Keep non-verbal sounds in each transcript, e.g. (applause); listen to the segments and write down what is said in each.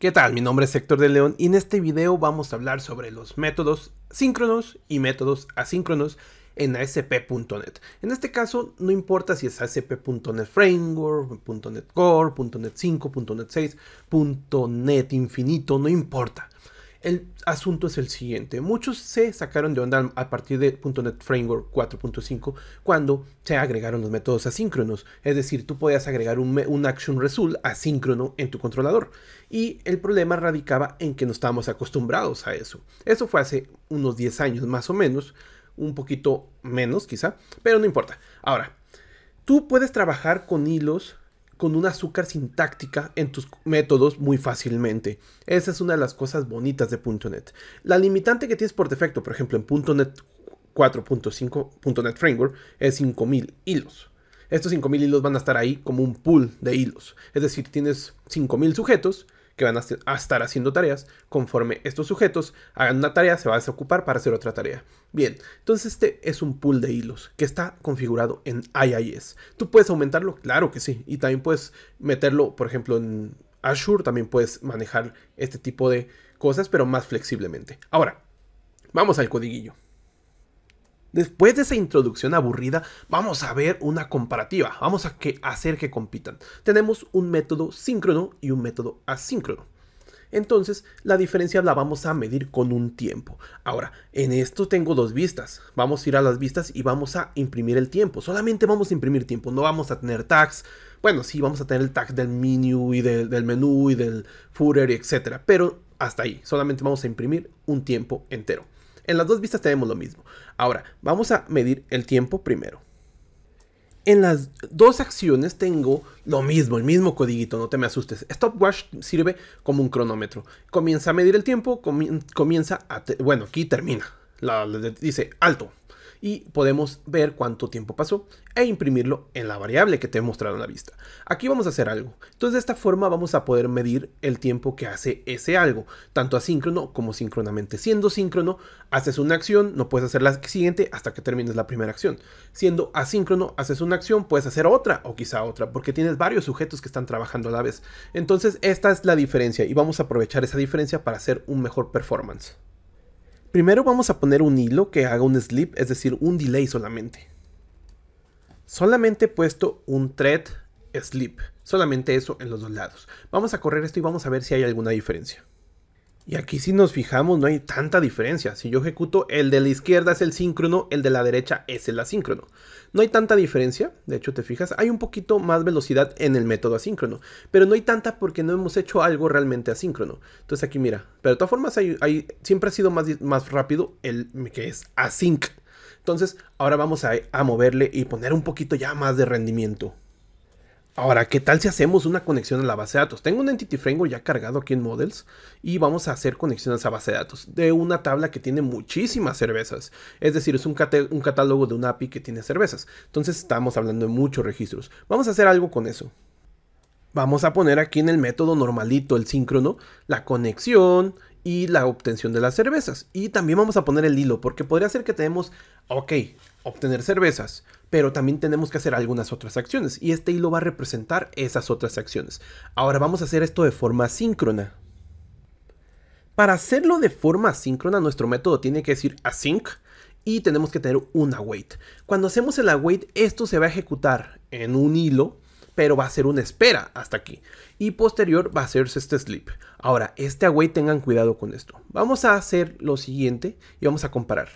¿Qué tal? Mi nombre es Héctor de León y en este video vamos a hablar sobre los métodos síncronos y métodos asíncronos en ASP.NET. En este caso, no importa si es ASP.NET Framework, .NET Core, .NET 5, .NET 6, .NET Infinito, no importa. El asunto es el siguiente. Muchos se sacaron de onda a partir de .NET Framework 4.5 cuando se agregaron los métodos asíncronos. Es decir, tú podías agregar un, un, action result asíncrono en tu controlador. Y el problema radicaba en que no estábamos acostumbrados a eso. Eso fue hace unos 10 años más o menos. Un poquito menos quizá. Pero no importa. Ahora, tú puedes trabajar con hilos con un azúcar sintáctica en tus métodos muy fácilmente. Esa es una de las cosas bonitas de .NET. La limitante que tienes por defecto, por ejemplo, en .NET 4.5, .NET Framework, es 5000 hilos. Estos 5000 hilos van a estar ahí como un pool de hilos. Es decir, tienes 5000 sujetos que van a, estar haciendo tareas. Conforme estos sujetos hagan una tarea, se va a desocupar para hacer otra tarea. Bien, entonces este es un pool de hilos que está configurado en IIS. ¿Tú puedes aumentarlo? Claro que sí. Y también puedes meterlo, por ejemplo, en Azure. También puedes manejar este tipo de cosas, pero más flexiblemente. Ahora, vamos al codiguillo. Después de esa introducción aburrida, vamos a ver una comparativa, vamos a hacer que compitan. Tenemos un método síncrono y un método asíncrono. Entonces, la diferencia la vamos a medir con un tiempo. Ahora, en esto tengo dos vistas. Vamos a ir a las vistas y vamos a imprimir el tiempo. Solamente vamos a imprimir tiempo, no vamos a tener tags. Bueno, sí, vamos a tener el tag del menu y del, menú y del footer, etc. Pero hasta ahí, solamente vamos a imprimir un tiempo entero. En las dos vistas tenemos lo mismo. Ahora, vamos a medir el tiempo primero. En las dos acciones tengo lo mismo, el mismo codiguito, no te me asustes. Stopwatch sirve como un cronómetro. Comienza a medir el tiempo, comienza a... Bueno, aquí termina. dice alto, y podemos ver cuánto tiempo pasó e imprimirlo en la variable que te he mostrado en la vista. Aquí vamos a hacer algo. Entonces de esta forma vamos a poder medir el tiempo que hace ese algo, tanto asíncrono como sincronamente. Siendo síncrono, haces una acción, no puedes hacer la siguiente hasta que termines la primera acción. Siendo asíncrono, haces una acción, puedes hacer otra o quizá otra, porque tienes varios sujetos que están trabajando a la vez. Entonces esta es la diferencia y vamos a aprovechar esa diferencia para hacer un mejor performance. Primero vamos a poner un hilo que haga un slip, es decir, un delay solamente. Solamente he puesto un thread sleep, solamente eso en los dos lados. Vamos a correr esto y vamos a ver si hay alguna diferencia. Y aquí si nos fijamos no hay tanta diferencia. Si yo ejecuto el de la izquierda es el síncrono, el de la derecha es el asíncrono. No hay tanta diferencia, de hecho te fijas, hay un poquito más velocidad en el método asíncrono, pero no hay tanta porque no hemos hecho algo realmente asíncrono. Entonces aquí mira, pero de todas formas siempre ha sido más, más rápido el que es async. Entonces ahora vamos a, a moverle y poner un poquito ya más de rendimiento. Ahora, ¿qué tal si hacemos una conexión a la base de datos? Tengo un Entity Framework ya cargado aquí en Models y vamos a hacer conexiones a base de datos de una tabla que tiene muchísimas cervezas. Es decir, es un, catálogo de un API que tiene cervezas. Entonces estamos hablando de muchos registros. Vamos a hacer algo con eso. Vamos a poner aquí en el método normalito, el síncrono, la conexión, y la obtención de las cervezas. Y también vamos a poner el hilo, porque podría ser que tenemos, ok, obtener cervezas, pero también tenemos que hacer algunas otras acciones y este hilo va a representar esas otras acciones. Ahora vamos a hacer esto de forma síncrona. Para hacerlo de forma asíncrona, nuestro método tiene que decir async y tenemos que tener un await. Cuando hacemos el await, esto se va a ejecutar en un hilo, pero va a ser una espera hasta aquí. Y posterior va a hacerse este sleep. Ahora, este await tengan cuidado con esto. Vamos a hacer lo siguiente y vamos a comparar.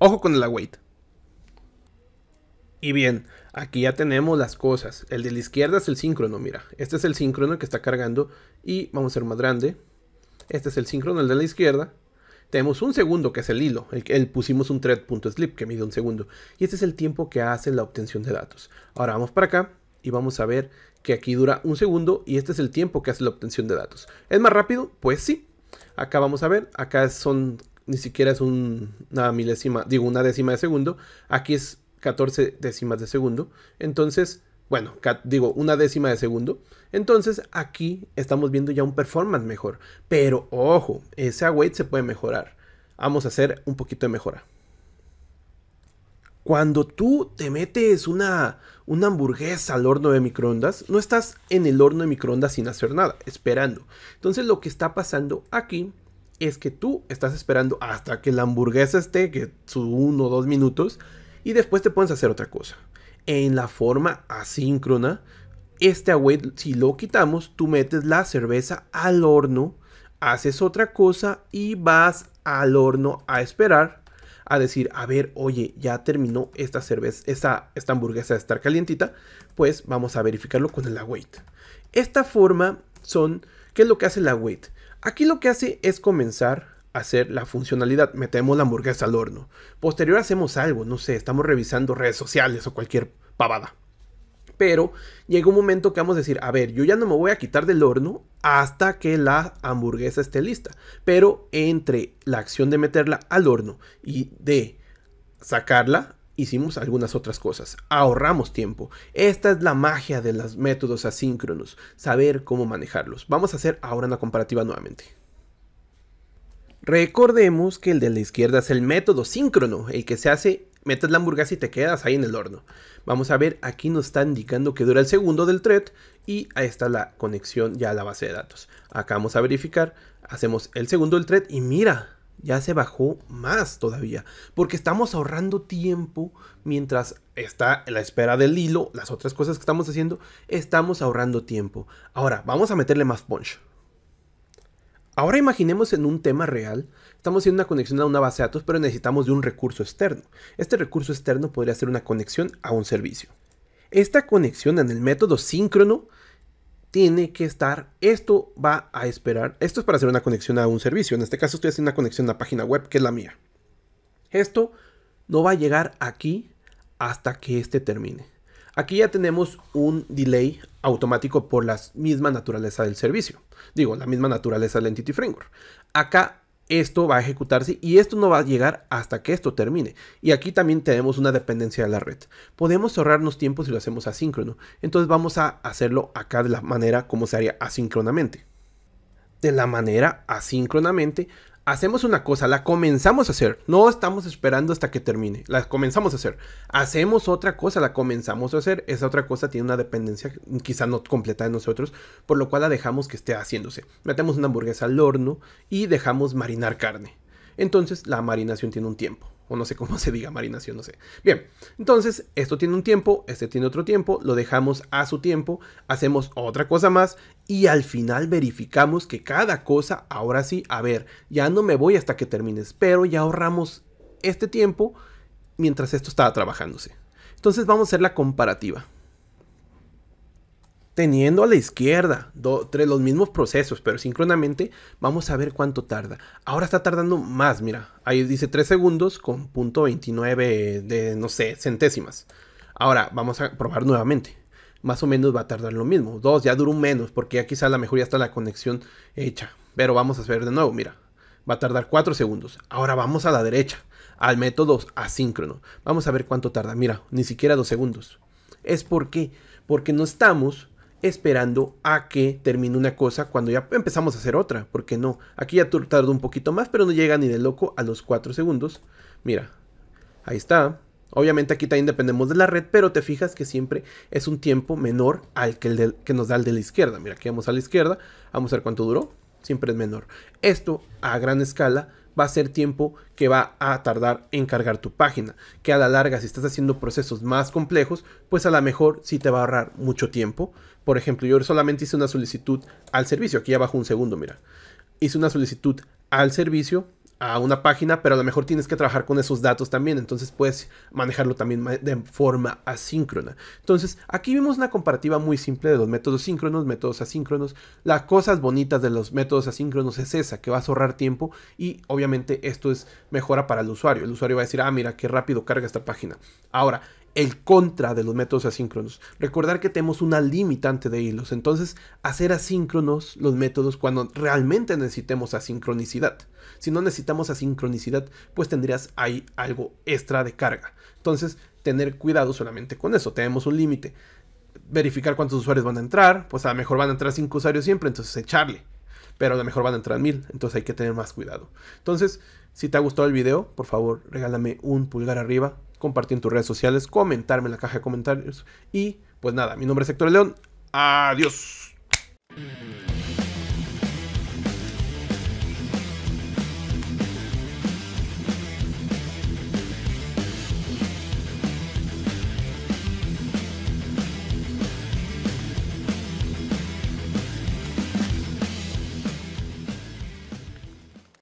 Ojo con el await. Y bien, aquí ya tenemos las cosas. El de la izquierda es el síncrono, mira. Este es el síncrono que está cargando y vamos a ser más grande. Este es el síncrono, el de la izquierda. Tenemos un segundo, que es el hilo. El, el pusimos un thread.slip que mide un segundo. Y este es el tiempo que hace la obtención de datos. Ahora vamos para acá y vamos a ver que aquí dura un segundo y este es el tiempo que hace la obtención de datos. ¿Es más rápido? Pues sí. Acá vamos a ver, acá son, ni siquiera es una milésima, digo una décima de segundo. Aquí es 14 décimas de segundo. Entonces, bueno, digo, una décima de segundo. Entonces aquí estamos viendo ya un performance mejor. Pero ojo, ese await se puede mejorar. Vamos a hacer un poquito de mejora. Cuando tú te metes una, una hamburguesa al horno de microondas, no estás en el horno de microondas sin hacer nada, esperando. Entonces lo que está pasando aquí es que tú estás esperando hasta que la hamburguesa esté, que su uno o dos minutos, y después te puedes hacer otra cosa. En la forma asíncrona, este await, si lo quitamos, tú metes la cerveza al horno, haces otra cosa y vas al horno a esperar, a decir, a ver, oye, ya terminó esta cerveza, esta, esta hamburguesa de estar calientita, pues vamos a verificarlo con el await. Esta forma son, ¿qué es lo que hace el await? Aquí lo que hace es comenzar hacer la funcionalidad. Metemos la hamburguesa al horno. Posterior hacemos algo, no sé, estamos revisando redes sociales o cualquier pavada. Pero llega un momento que vamos a decir, a ver, yo ya no me voy a quitar del horno hasta que la hamburguesa esté lista. Pero entre la acción de meterla al horno y de sacarla, hicimos algunas otras cosas. Ahorramos tiempo. Esta es la magia de los métodos asíncronos, saber cómo manejarlos. Vamos a hacer ahora una comparativa nuevamente. Recordemos que el de la izquierda es el método síncrono, el que se hace, metes la hamburguesa y te quedas ahí en el horno. Vamos a ver, aquí nos está indicando que dura el segundo del thread y ahí está la conexión ya a la base de datos. Acá vamos a verificar, hacemos el segundo del thread y mira, ya se bajó más todavía, porque estamos ahorrando tiempo mientras está la espera del hilo, las otras cosas que estamos haciendo, estamos ahorrando tiempo. Ahora, vamos a meterle más punch. Ahora imaginemos en un tema real, estamos haciendo una conexión a una base de datos, pero necesitamos de un recurso externo. Este recurso externo podría ser una conexión a un servicio. Esta conexión en el método síncrono tiene que estar, esto va a esperar, esto es para hacer una conexión a un servicio, en este caso estoy haciendo una conexión a una página web que es la mía. Esto no va a llegar aquí hasta que este termine. Aquí ya tenemos un delay automático por la misma naturaleza del servicio. Digo, la misma naturaleza del Entity Framework. Acá esto va a ejecutarse y esto no va a llegar hasta que esto termine. Y aquí también tenemos una dependencia de la red. Podemos ahorrarnos tiempo si lo hacemos asíncrono. Entonces vamos a hacerlo acá de la manera como se haría asíncronamente. De la manera asíncronamente hacemos una cosa, la comenzamos a hacer, no estamos esperando hasta que termine, la comenzamos a hacer, hacemos otra cosa, la comenzamos a hacer, esa otra cosa tiene una dependencia quizá no completa de nosotros, por lo cual la dejamos que esté haciéndose. Metemos una hamburguesa al horno y dejamos marinar carne. Entonces la marinación tiene un tiempo. O no sé cómo (laughs) se diga marinación, no sé. Bien, entonces esto tiene un tiempo, este tiene otro tiempo, lo dejamos a su tiempo, hacemos otra cosa más y al final verificamos que cada cosa, ahora sí, a ver, ya no me voy hasta que termines, pero ya ahorramos este tiempo mientras esto estaba trabajándose. Entonces vamos a hacer la comparativa teniendo a la izquierda los mismos procesos, pero sincronamente, vamos a ver cuánto tarda. Ahora está tardando más, mira, ahí dice 3 segundos con 29 de, no sé, centésimas. Ahora vamos a probar nuevamente. Más o menos va a tardar lo mismo. Dos, ya duró menos, porque ya quizá a lo mejor ya está la conexión hecha. Pero vamos a hacer de nuevo, mira. Va a tardar 4 segundos. Ahora vamos a la derecha, al método asíncrono. Vamos a ver cuánto tarda. Mira, ni siquiera 2 segundos. Es por qué? porque no estamos esperando a que termine una cosa cuando ya empezamos a hacer otra. porque no? Aquí ya tardó un poquito más, pero no llega ni de loco a los 4 segundos. Mira, ahí está. Obviamente aquí también dependemos de la red, pero te fijas que siempre es un tiempo menor al que, el que nos da el de la izquierda. Mira, aquí vamos a la izquierda, vamos a ver cuánto duró, siempre es menor. Esto a gran escala va a ser tiempo que va a tardar en cargar tu página. Que a la larga, si estás haciendo procesos más complejos, pues a lo mejor sí te va a ahorrar mucho tiempo. Por ejemplo, yo solamente hice una solicitud al servicio. Aquí abajo un segundo, mira. Hice una solicitud al servicio a una página, pero a lo mejor tienes que trabajar con esos datos también, entonces puedes manejarlo también de forma asíncrona. Entonces, aquí vimos una comparativa muy simple de los métodos síncronos, métodos asíncronos. Las cosas bonitas de los métodos asíncronos es esa, que va a ahorrar tiempo y obviamente esto es mejora para el usuario. El usuario va a decir, ah, mira, qué rápido carga esta página. Ahora, el contra de los métodos asíncronos. Recordar que tenemos una limitante de hilos, entonces hacer asíncronos los métodos cuando realmente necesitemos asincronicidad. Si no necesitamos asincronicidad, pues tendrías ahí algo extra de carga. Entonces, tener cuidado solamente con eso, tenemos un límite. Verificar cuántos usuarios van a entrar, pues a lo mejor van a entrar 5 usuarios siempre, entonces echarle. Pero a lo mejor van a entrar 1000, entonces hay que tener más cuidado. Entonces, si te ha gustado el video, por favor, regálame un pulgar arriba, compartir en tus redes sociales, comentarme en la caja de comentarios. Y pues nada, mi nombre es Héctor León. Adiós.